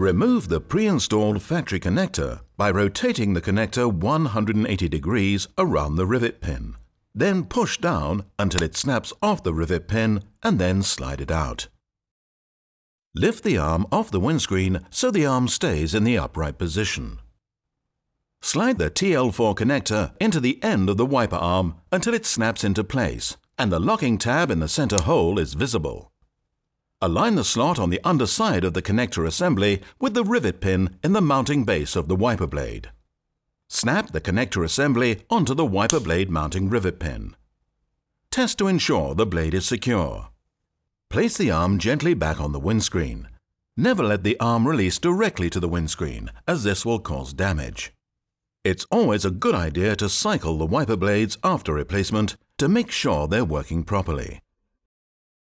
Remove the pre-installed factory connector by rotating the connector 180 degrees around the rivet pin. Then push down until it snaps off the rivet pin and then slide it out. Lift the arm off the windscreen so the arm stays in the upright position. Slide the TL4 connector into the end of the wiper arm until it snaps into place and the locking tab in the center hole is visible. Align the slot on the underside of the connector assembly with the rivet pin in the mounting base of the wiper blade. Snap the connector assembly onto the wiper blade mounting rivet pin. Test to ensure the blade is secure. Place the arm gently back on the windscreen. Never let the arm release directly to the windscreen, as this will cause damage. It's always a good idea to cycle the wiper blades after replacement to make sure they're working properly.